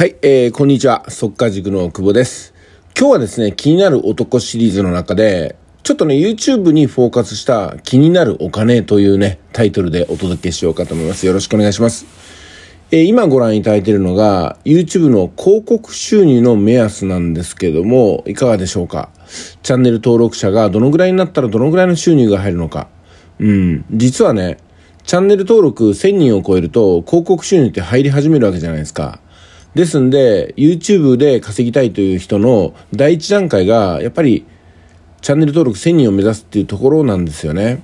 はい、えー、こんにちは。っか、塾の久保です。今日はですね、気になる男シリーズの中で、ちょっとね、YouTube にフォーカスした気になるお金というね、タイトルでお届けしようかと思います。よろしくお願いします。えー、今ご覧いただいているのが、YouTube の広告収入の目安なんですけども、いかがでしょうかチャンネル登録者がどのぐらいになったらどのぐらいの収入が入るのか。うん、実はね、チャンネル登録1000人を超えると広告収入って入り始めるわけじゃないですか。ですんで、YouTube で稼ぎたいという人の第一段階が、やっぱり、チャンネル登録1000人を目指すっていうところなんですよね。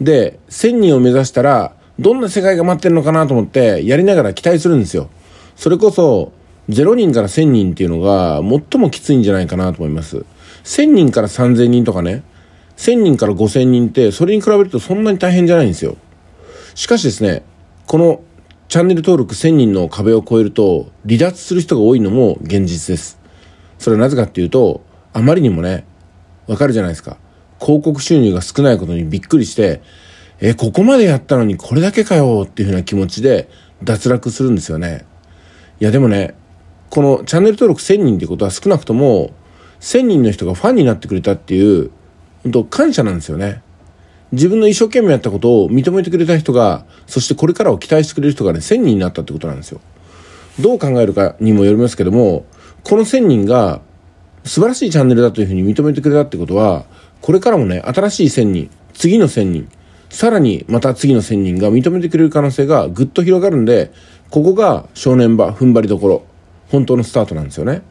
で、1000人を目指したら、どんな世界が待ってるのかなと思って、やりながら期待するんですよ。それこそ、0人から1000人っていうのが、最もきついんじゃないかなと思います。1000人から3000人とかね、1000人から5000人って、それに比べるとそんなに大変じゃないんですよ。しかしですね、このチャンネル登録1000人の壁を超えると離脱する人が多いのも現実です。それはなぜかっていうと、あまりにもね、わかるじゃないですか。広告収入が少ないことにびっくりして、え、ここまでやったのにこれだけかよっていうふうな気持ちで脱落するんですよね。いやでもね、このチャンネル登録1000人ってことは少なくとも1000人の人がファンになってくれたっていう、本当感謝なんですよね。自分の一生懸命やったことを認めてくれた人が、そしてこれからを期待してくれる人がね、1000人になったってことなんですよ。どう考えるかにもよりますけども、この1000人が素晴らしいチャンネルだというふうに認めてくれたってことは、これからもね、新しい1000人、次の1000人、さらにまた次の1000人が認めてくれる可能性がぐっと広がるんで、ここが正念場、踏ん張りどころ、本当のスタートなんですよね。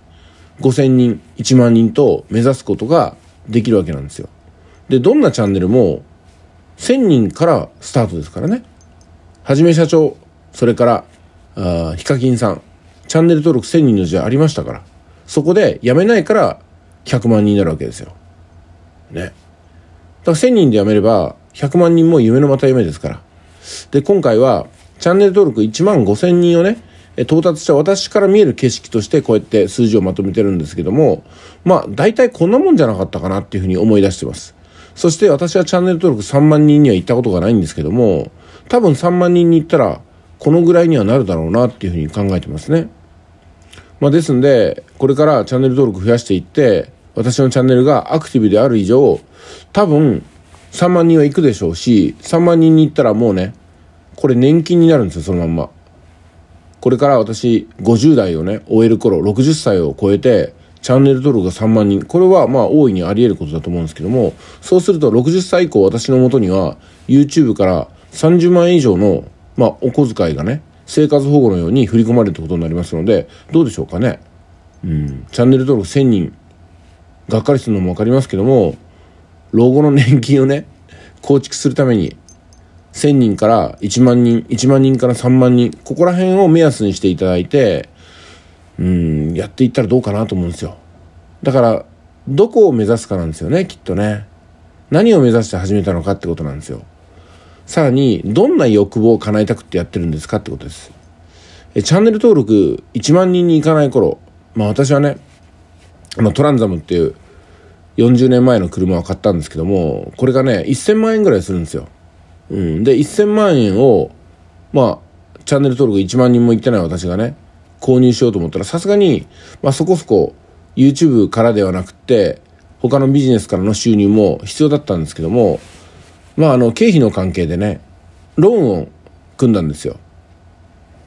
5000人、1万人と目指すことができるわけなんですよ。で、どんなチャンネルも1000人からスタートですからね。はじめ社長、それから、あヒカキンさん、チャンネル登録1000人の時代ありましたから、そこで辞めないから100万人になるわけですよ。ね。だから1000人で辞めれば、100万人も夢のまた夢ですから。で、今回は、チャンネル登録1万5000人をね、到達した私から見える景色としてこうやって数字をまとめてるんですけども、まあ大体こんなもんじゃなかったかなっていうふうに思い出してます。そして私はチャンネル登録3万人には行ったことがないんですけども、多分3万人に行ったら、このぐらいにはなるだろうなっていうふうに考えてますね。まあ、ですんで、これからチャンネル登録増やしていって、私のチャンネルがアクティブである以上、多分3万人は行くでしょうし、3万人に行ったらもうね、これ年金になるんですよ、そのまんま。これから私、50代をね、終える頃、60歳を超えて、チャンネル登録が3万人これはまあ大いにあり得ることだと思うんですけどもそうすると60歳以降私のもとには YouTube から30万円以上の、まあ、お小遣いがね生活保護のように振り込まれるってことになりますのでどうでしょうかね。うん、チャンネル登録1000人がっかりするのもわかりますけども老後の年金をね構築するために1000人から1万人1万人から3万人ここら辺を目安にしていただいてうんやっていったらどうかなと思うんですよだからどこを目指すかなんですよねきっとね何を目指して始めたのかってことなんですよさらにどんな欲望を叶えたくってやってるんですかってことですえチャンネル登録1万人に行かない頃まあ私はね、あのトランザムっていう40年前の車を買ったんですけどもこれがね1000万円ぐらいするんですよ、うん、で1000万円をまあチャンネル登録1万人も行ってない私がね購入しようと思ったら、さすがに、まあ、そこそこ YouTube からではなくて、他のビジネスからの収入も必要だったんですけども、まあ、あの、経費の関係でね、ローンを組んだんですよ。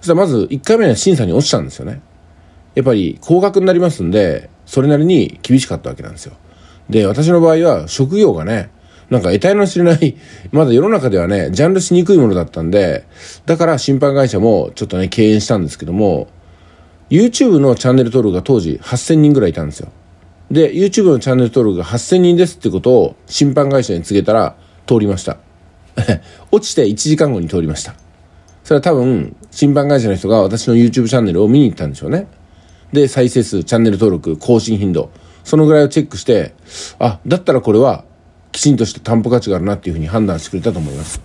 そしたらまず1回目は審査に落ちたんですよね。やっぱり高額になりますんで、それなりに厳しかったわけなんですよ。で、私の場合は職業がね、なんか得体の知れない、まだ世の中ではね、ジャンルしにくいものだったんで、だから審判会社もちょっとね、敬遠したんですけども、YouTube のチャンネル登録が当時8000人ぐらいいたんですよ。で、YouTube のチャンネル登録が8000人ですってことを審判会社に告げたら通りました。落ちて1時間後に通りました。それは多分、審判会社の人が私の YouTube チャンネルを見に行ったんでしょうね。で、再生数、チャンネル登録、更新頻度、そのぐらいをチェックして、あ、だったらこれはきちんとした担保価値があるなっていうふうに判断してくれたと思います。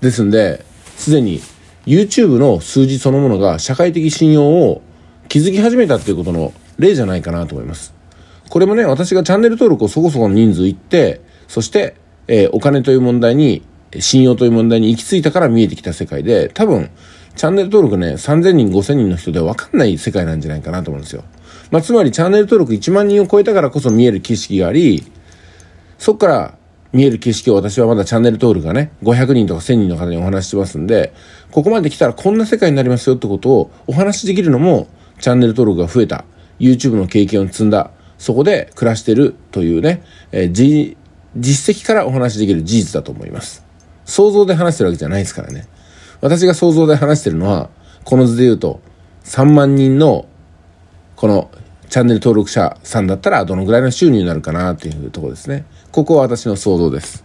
ですんで、すでに YouTube の数字そのものが社会的信用を気づき始めたっていうことの例じゃないかなと思います。これもね、私がチャンネル登録をそこそこの人数いって、そして、えー、お金という問題に、信用という問題に行き着いたから見えてきた世界で、多分、チャンネル登録ね、3000人、5000人の人で分かんない世界なんじゃないかなと思うんですよ。まあ、つまりチャンネル登録1万人を超えたからこそ見える景色があり、そっから見える景色を私はまだチャンネル登録がね、500人とか1000人の方にお話してますんで、ここまで来たらこんな世界になりますよってことをお話しできるのも、チャンネル登録が増えた、YouTube の経験を積んだ、そこで暮らしてるというね、えー、実績からお話しできる事実だと思います。想像で話してるわけじゃないですからね。私が想像で話してるのは、この図で言うと、3万人の、このチャンネル登録者さんだったらどのぐらいの収入になるかなというところですね。ここは私の想像です。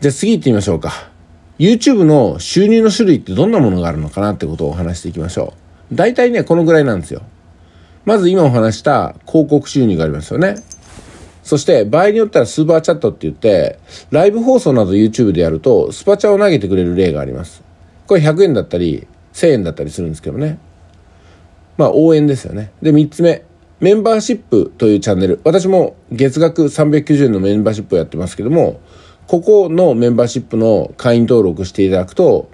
じゃあ次行ってみましょうか。YouTube の収入の種類ってどんなものがあるのかなってことをお話していきましょう。大体ね、このぐらいなんですよ。まず今お話した広告収入がありますよね。そして、場合によったらスーパーチャットって言って、ライブ放送など YouTube でやると、スパチャを投げてくれる例があります。これ100円だったり、1000円だったりするんですけどね。まあ、応援ですよね。で、3つ目。メンバーシップというチャンネル。私も月額390円のメンバーシップをやってますけども、ここのメンバーシップの会員登録していただくと、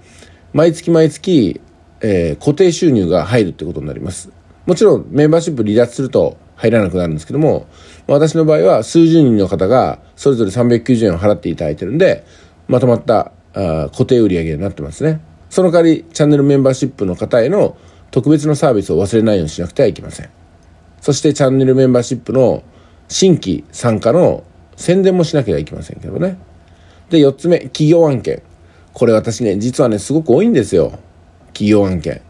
毎月毎月えー、固定収入が入るってことになります。もちろんメンバーシップ離脱すると入らなくなるんですけども、私の場合は数十人の方がそれぞれ390円を払っていただいてるんで、まとまったあ固定売上になってますね。その代わりチャンネルメンバーシップの方への特別のサービスを忘れないようにしなくてはいけません。そしてチャンネルメンバーシップの新規参加の宣伝もしなければいけませんけどね。で、4つ目、企業案件。これ私ね、実はね、すごく多いんですよ。企業案件。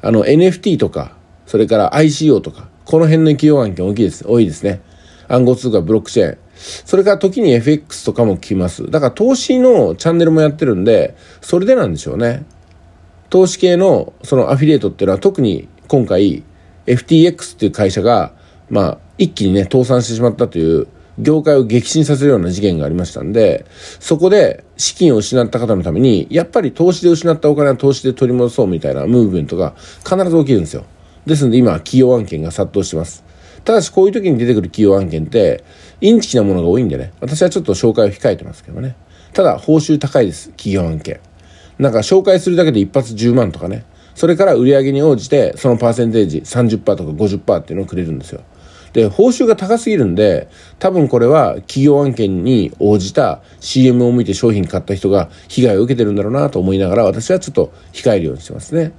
あの NFT とか、それから ICO とか、この辺の企業案件大きいです。多いですね。暗号通貨、ブロックチェーン。それから時に FX とかも聞きます。だから投資のチャンネルもやってるんで、それでなんでしょうね。投資系のそのアフィリエイトっていうのは特に今回 FTX っていう会社が、まあ一気にね、倒産してしまったという業界を激震させるような事件がありましたんで、そこで資金を失った方のために、やっぱり投資で失ったお金は投資で取り戻そうみたいなムーブメントが必ず起きるんですよ。ですので今、企業案件が殺到してます。ただし、こういう時に出てくる企業案件って、インチキなものが多いんでね、私はちょっと紹介を控えてますけどね。ただ、報酬高いです、企業案件。なんか、紹介するだけで一発10万とかね。それから売り上げに応じて、そのパーセンテージ30%とか50%っていうのをくれるんですよ。で、報酬が高すぎるんで、多分これは企業案件に応じた CM を見て商品買った人が被害を受けてるんだろうなと思いながら、私はちょっと控えるようにしてますね。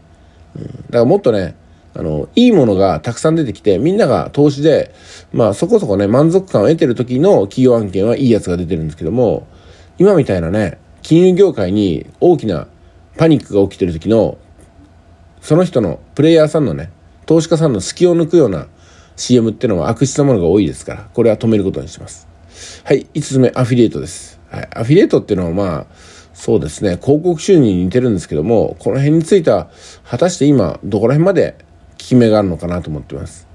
うん。だからもっとね、あの、いいものがたくさん出てきて、みんなが投資で、まあそこそこね、満足感を得てる時の企業案件はいいやつが出てるんですけども、今みたいなね、金融業界に大きなパニックが起きてる時の、その人のプレイヤーさんのね、投資家さんの隙を抜くような CM っていうのは悪質なものが多いですから、これは止めることにします。はい、5つ目、アフィリエイトです。はい、アフィリエイトっていうのはまあ、そうですね、広告収入に似てるんですけども、この辺については、果たして今、どこら辺まで効き目があるのかなと思ってます。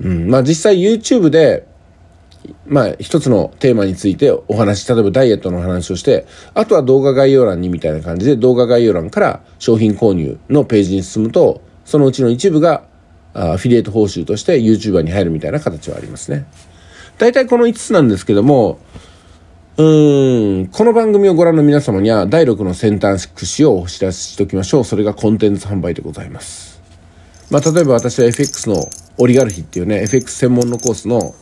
うん、まあ実際 YouTube で、まあ一つのテーマについてお話、例えばダイエットの話をして、あとは動画概要欄にみたいな感じで動画概要欄から商品購入のページに進むと、そのうちの一部がアフィリエイト報酬として YouTuber に入るみたいな形はありますね。大体この5つなんですけども、うーん、この番組をご覧の皆様には第6の先端串をお知らせしておきましょう。それがコンテンツ販売でございます。まあ、例えば私は FX のオリガルヒっていうね、FX 専門のコースの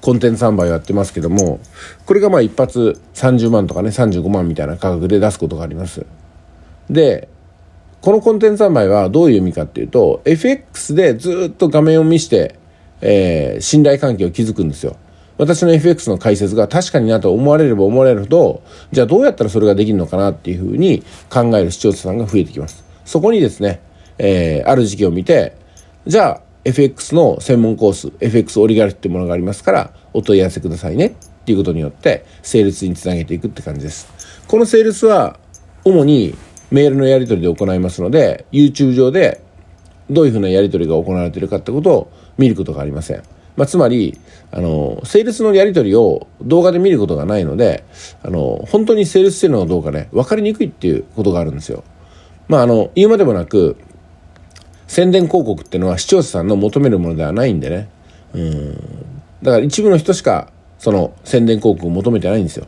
コンテンツ販売をやってますけども、これがまあ一発30万とかね、35万みたいな価格で出すことがあります。で、このコンテンツ販売はどういう意味かっていうと、FX でずっと画面を見して、えー、信頼関係を築くんですよ。私の FX の解説が確かになと思われれば思われるほど、じゃあどうやったらそれができるのかなっていうふうに考える視聴者さんが増えてきます。そこにですね、えー、ある時期を見て、じゃあ FX の専門コース、FX オリガルってものがありますから、お問い合わせくださいねっていうことによって、セールスにつなげていくって感じです。このセールスは、主にメールのやり取りで行いますので YouTube 上でどういうふうなやり取りが行われているかってことを見ることがありません。まあ、つまり、あの、セールスのやり取りを動画で見ることがないので、あの、本当にセールスしてるのかどうかね、分かりにくいっていうことがあるんですよ。まあ、あの、言うまでもなく、宣伝広告っていうのは視聴者さんの求めるものではないんでね。うん。だから一部の人しか、その宣伝広告を求めてないんですよ。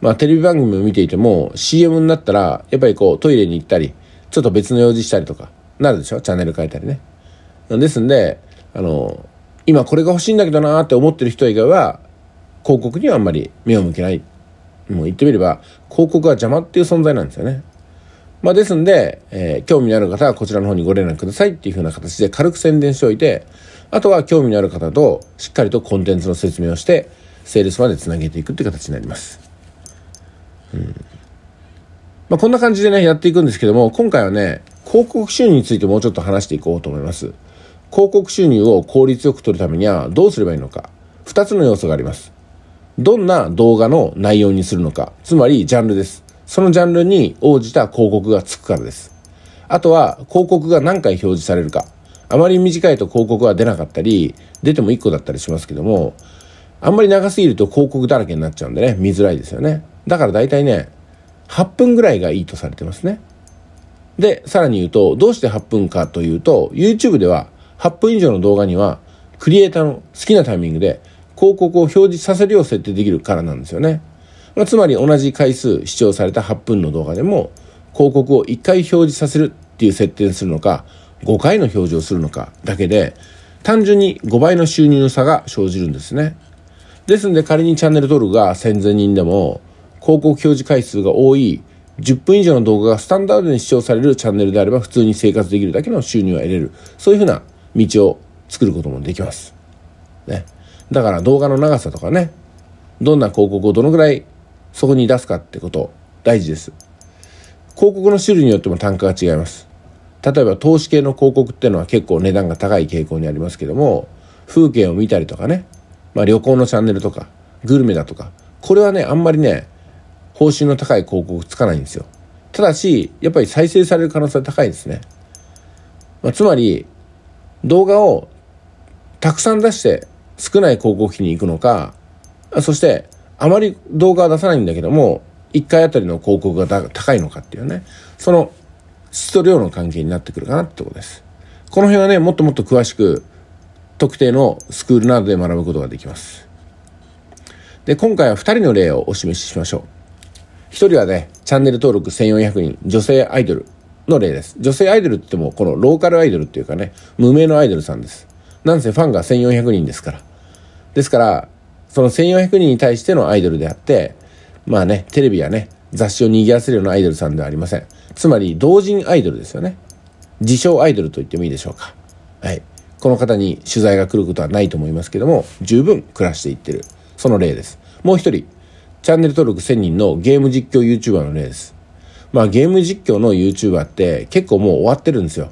まあテレビ番組を見ていても CM になったら、やっぱりこうトイレに行ったり、ちょっと別の用事したりとか、なるでしょチャンネル変えたりね。ですんで、あの、今これが欲しいんだけどなーって思ってる人以外は、広告にはあんまり目を向けない。もう言ってみれば、広告は邪魔っていう存在なんですよね。まあですんで、えー、興味のある方はこちらの方にご連絡くださいっていうふうな形で軽く宣伝しておいて、あとは興味のある方としっかりとコンテンツの説明をして、セールスまでつなげていくっていう形になります。まあ、こんな感じでねやっていくんですけども今回はね広告収入についてもうちょっと話していこうと思います広告収入を効率よく取るためにはどうすればいいのか2つの要素がありますどんな動画の内容にするのかつまりジャンルですそのジャンルに応じた広告がつくからですあとは広告が何回表示されるかあまり短いと広告は出なかったり出ても1個だったりしますけどもあんまり長すぎると広告だらけになっちゃうんでね見づらいですよねだから大体ね、8分ぐらいがいいとされてますね。で、さらに言うと、どうして8分かというと、YouTube では8分以上の動画には、クリエイターの好きなタイミングで広告を表示させるよう設定できるからなんですよね。まあ、つまり同じ回数視聴された8分の動画でも、広告を1回表示させるっていう設定にするのか、5回の表示をするのかだけで、単純に5倍の収入の差が生じるんですね。ですんで仮にチャンネル登録が1000人でも、広告表示回数が多い10分以上の動画がスタンダードに視聴されるチャンネルであれば普通に生活できるだけの収入は得れるそういうふうな道を作ることもできます、ね、だから動画の長さとかねどんな広告をどのぐらいそこに出すかってこと大事です広告の種類によっても単価が違います例えば投資系の広告っていうのは結構値段が高い傾向にありますけども風景を見たりとかね、まあ、旅行のチャンネルとかグルメだとかこれはねあんまりね報酬の高い広告つかないんですよ。ただし、やっぱり再生される可能性は高いですね。まあ、つまり、動画をたくさん出して少ない広告費に行くのか、そして、あまり動画は出さないんだけども、1回あたりの広告が高いのかっていうね、その質と量の関係になってくるかなってことです。この辺はね、もっともっと詳しく、特定のスクールなどで学ぶことができます。で、今回は2人の例をお示ししましょう。1人はね、チャンネル登録1400人、女性アイドルの例です。女性アイドルって言っても、このローカルアイドルっていうかね、無名のアイドルさんです。なんせファンが1400人ですから。ですから、その1400人に対してのアイドルであって、まあね、テレビやね、雑誌を賑わせるようなアイドルさんではありません。つまり、同人アイドルですよね。自称アイドルと言ってもいいでしょうか。はい。この方に取材が来ることはないと思いますけども、十分暮らしていってる。その例です。もう一人、チャンネル登録1000人のゲーム実況 YouTuber の例です。まあゲーム実況の YouTuber って結構もう終わってるんですよ。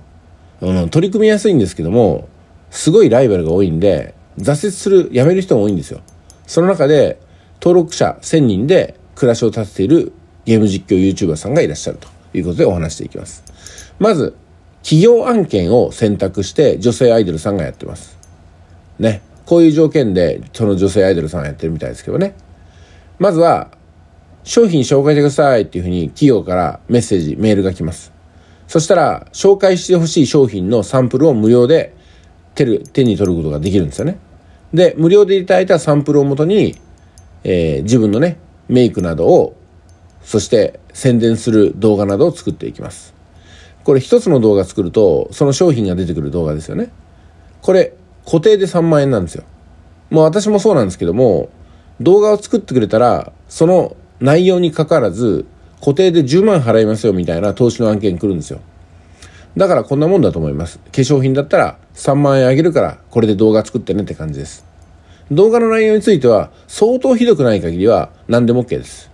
うん、取り組みやすいんですけども、すごいライバルが多いんで、挫折する、やめる人も多いんですよ。その中で、登録者1000人で暮らしを立てているゲーム実況 YouTuber さんがいらっしゃるということでお話していきます。まず、企業案件を選択して女性アイドルさんがやってます。ね。こういう条件で、その女性アイドルさんがやってるみたいですけどね。まずは、商品紹介してくださいっていうふうに企業からメッセージ、メールが来ます。そしたら、紹介してほしい商品のサンプルを無料で手手に取ることができるんですよね。で、無料でいただいたサンプルをもとに、えー、自分のね、メイクなどを、そして宣伝する動画などを作っていきます。これ一つの動画作ると、その商品が出てくる動画ですよね。これ、固定で3万円なんですよ。もう私もそうなんですけども、動画を作ってくれたら、その内容にかかわらず、固定で10万払いますよみたいな投資の案件来るんですよ。だからこんなもんだと思います。化粧品だったら3万円あげるから、これで動画作ってねって感じです。動画の内容については、相当ひどくない限りは何でも OK です。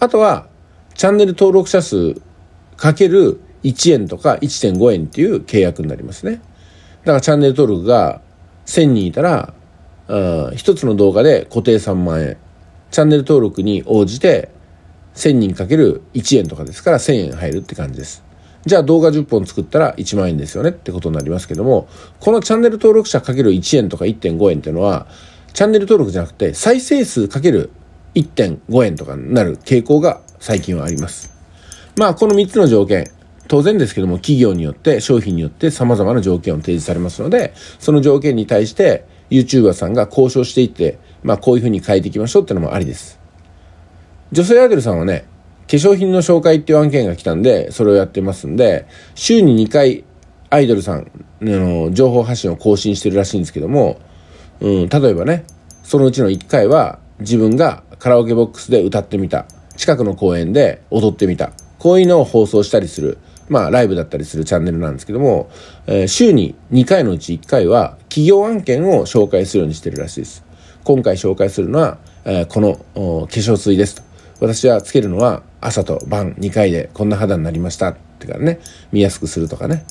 あとは、チャンネル登録者数かける1円とか1.5円っていう契約になりますね。だからチャンネル登録が1000人いたらう一つの動画で固定3万円。チャンネル登録に応じて、1000人かける1円とかですから1000円入るって感じです。じゃあ動画10本作ったら1万円ですよねってことになりますけども、このチャンネル登録者かける1円とか1.5円っていうのは、チャンネル登録じゃなくて再生数かける1.5円とかになる傾向が最近はあります。まあ、この3つの条件、当然ですけども、企業によって、商品によって様々な条件を提示されますので、その条件に対して、YouTuber さんが交渉していって、まあこういう風に変えていきましょうってのもありです。女性アイドルさんはね、化粧品の紹介っていう案件が来たんで、それをやってますんで、週に2回アイドルさんの情報発信を更新してるらしいんですけども、うん、例えばね、そのうちの1回は自分がカラオケボックスで歌ってみた、近くの公園で踊ってみた、こういうのを放送したりするまあ、ライブだったりするチャンネルなんですけども、えー、週に2回のうち1回は企業案件を紹介するようにしてるらしいです。今回紹介するのは、えー、この化粧水ですと。私はつけるのは朝と晩2回でこんな肌になりましたってからね、見やすくするとかね。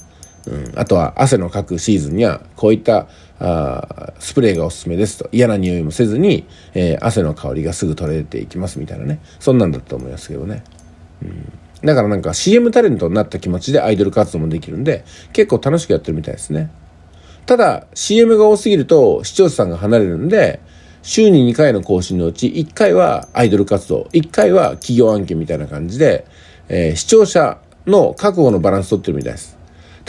うん、あとは汗のかくシーズンにはこういったあスプレーがおすすめですと嫌な匂いもせずに、えー、汗の香りがすぐ取れていきますみたいなねそんなんだと思いますけどね。うんだからなんか CM タレントになった気持ちでアイドル活動もできるんで、結構楽しくやってるみたいですね。ただ、CM が多すぎると視聴者さんが離れるんで、週に2回の更新のうち1回はアイドル活動、1回は企業案件みたいな感じで、えー、視聴者の覚悟のバランス取ってるみたいです。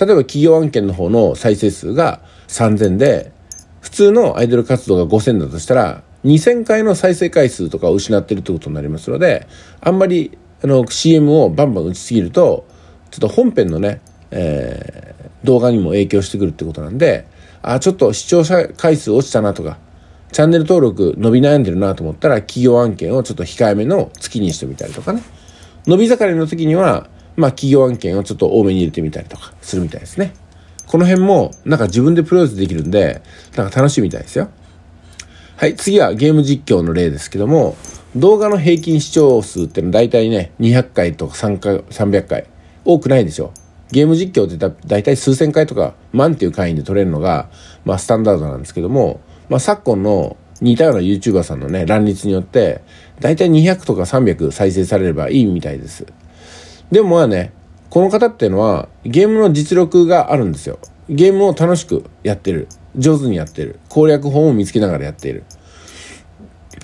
例えば企業案件の方の再生数が3000で、普通のアイドル活動が5000だとしたら、2000回の再生回数とかを失ってるってことになりますので、あんまりあの CM をバンバン打ちすぎるとちょっと本編のね、えー、動画にも影響してくるってことなんであちょっと視聴者回数落ちたなとかチャンネル登録伸び悩んでるなと思ったら企業案件をちょっと控えめの月にしてみたりとかね伸び盛りの時にはまあ企業案件をちょっと多めに入れてみたりとかするみたいですねこの辺もなんか自分でプロデュースできるんでなんか楽しみたいですよはい、次はゲーム実況の例ですけども、動画の平均視聴数ってのは大体ね、200回とか3回300回。多くないでしょ。ゲーム実況ってだ大体数千回とか万っていう会員で取れるのが、まあ、スタンダードなんですけども、まあ、昨今の似たような YouTuber さんのね、乱立によって、大体200とか300再生されればいいみたいです。でもまあね、この方っていうのは、ゲームの実力があるんですよ。ゲームを楽しくやってる。上手にやってる。攻略法を見つけながらやっている。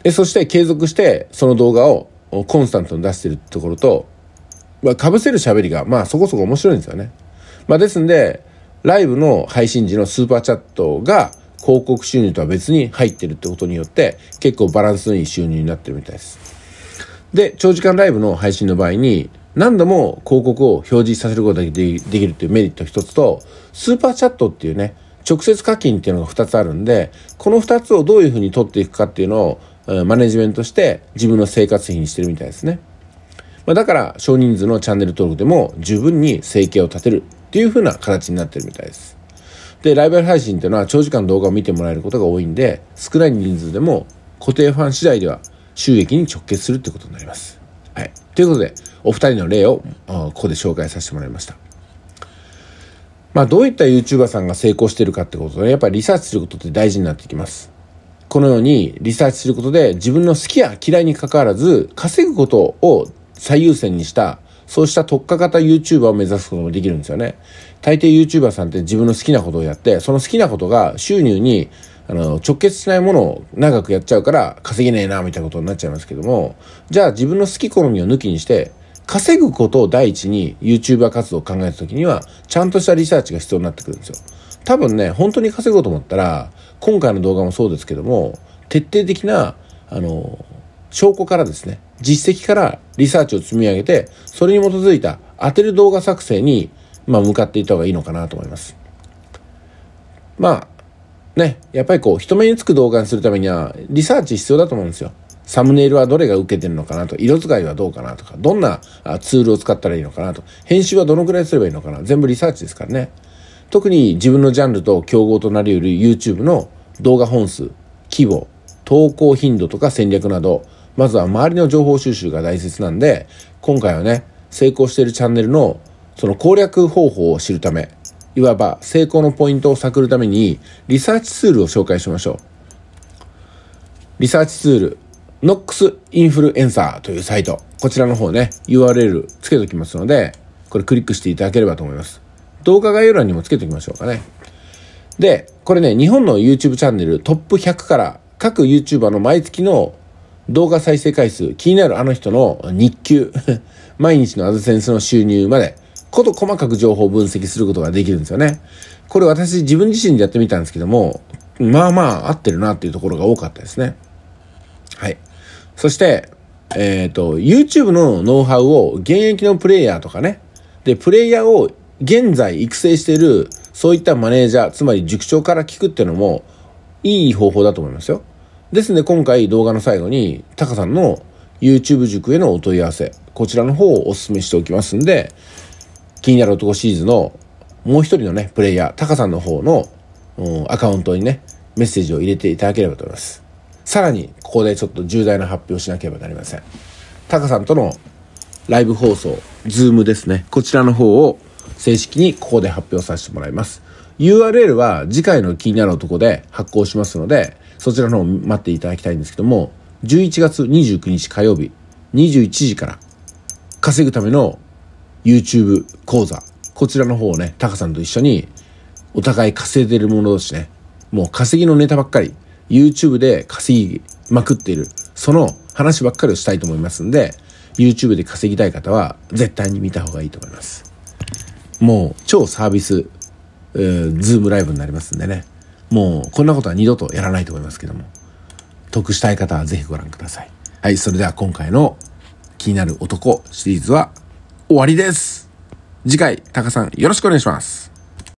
え、そして継続してその動画をコンスタントに出してるところと、まあ、被せる喋りが、まあ、そこそこ面白いんですよね。まあ、ですんで、ライブの配信時のスーパーチャットが広告収入とは別に入ってるってことによって、結構バランスのいい収入になってるみたいです。で、長時間ライブの配信の場合に、何度も広告を表示させることができるっていうメリット一つと、スーパーチャットっていうね、直接課金っていうのが2つあるんで、この2つをどういうふうに取っていくかっていうのを、マネジメントして自分の生活費にしてるみたいですね。まあ、だから、少人数のチャンネル登録でも十分に生計を立てるっていうふうな形になってるみたいです。で、ライバル配信っていうのは長時間動画を見てもらえることが多いんで、少ない人数でも固定ファン次第では収益に直結するってことになります。はい。ということで、お二人の例をここで紹介させてもらいました。まあ、どういった YouTuber さんが成功してるかってことで、ね、やっぱりリサーチすることって大事になってきます。このようにリサーチすることで自分の好きや嫌いにかかわらず稼ぐことを最優先にしたそうした特化型 YouTuber を目指すこともできるんですよね。大抵 YouTuber さんって自分の好きなことをやって、その好きなことが収入にあの直結しないものを長くやっちゃうから稼げねえなみたいなことになっちゃいますけども、じゃあ自分の好き好みを抜きにして、稼ぐことを第一に YouTuber 活動を考えた時には、ちゃんとしたリサーチが必要になってくるんですよ。多分ね、本当に稼ごうと思ったら、今回の動画もそうですけども、徹底的な、あの、証拠からですね、実績からリサーチを積み上げて、それに基づいた当てる動画作成に、まあ、向かっていった方がいいのかなと思います。まあ、ね、やっぱりこう、人目につく動画にするためには、リサーチ必要だと思うんですよ。サムネイルはどれが受けてるのかなと、色使いはどうかなとか、どんなツールを使ったらいいのかなと、編集はどのくらいすればいいのかな、全部リサーチですからね。特に自分のジャンルと競合となり得る YouTube の動画本数、規模、投稿頻度とか戦略など、まずは周りの情報収集が大切なんで、今回はね、成功しているチャンネルのその攻略方法を知るため、いわば成功のポイントを探るためにリサーチツールを紹介しましょう。リサーチツール、ノックスインフルエンサーというサイト、こちらの方ね、URL つけておきますので、これクリックしていただければと思います。動画概要欄にもつけておきましょうかね。で、これね、日本の YouTube チャンネルトップ100から各 YouTuber の毎月の動画再生回数、気になるあの人の日給、毎日のアドセンスの収入まで、こと細かく情報を分析することができるんですよね。これ私自分自身でやってみたんですけども、まあまあ合ってるなっていうところが多かったですね。はい。そして、えっ、ー、と、YouTube のノウハウを現役のプレイヤーとかね、で、プレイヤーを現在育成している、そういったマネージャー、つまり塾長から聞くっていうのも、いい方法だと思いますよ。ですので、今回動画の最後に、タカさんの YouTube 塾へのお問い合わせ、こちらの方をお勧めしておきますんで、気になる男シリーズのもう一人のね、プレイヤー、タカさんの方の、アカウントにね、メッセージを入れていただければと思います。さらに、ここでちょっと重大な発表しなければなりません。タカさんとのライブ放送、ズームですね。こちらの方を正式にここで発表させてもらいます。URL は次回の気になるところで発行しますので、そちらの方を待っていただきたいんですけども、11月29日火曜日、21時から、稼ぐための YouTube 講座、こちらの方をね、タカさんと一緒に、お互い稼いでる者同士ね、もう稼ぎのネタばっかり YouTube で稼ぎまくっている、その話ばっかりをしたいと思いますんで、YouTube で稼ぎたい方は絶対に見た方がいいと思います。もう超サービス、えー、ズームライブになりますんでね。もうこんなことは二度とやらないと思いますけども。得したい方はぜひご覧ください。はい、それでは今回の気になる男シリーズは終わりです。次回、タカさんよろしくお願いします。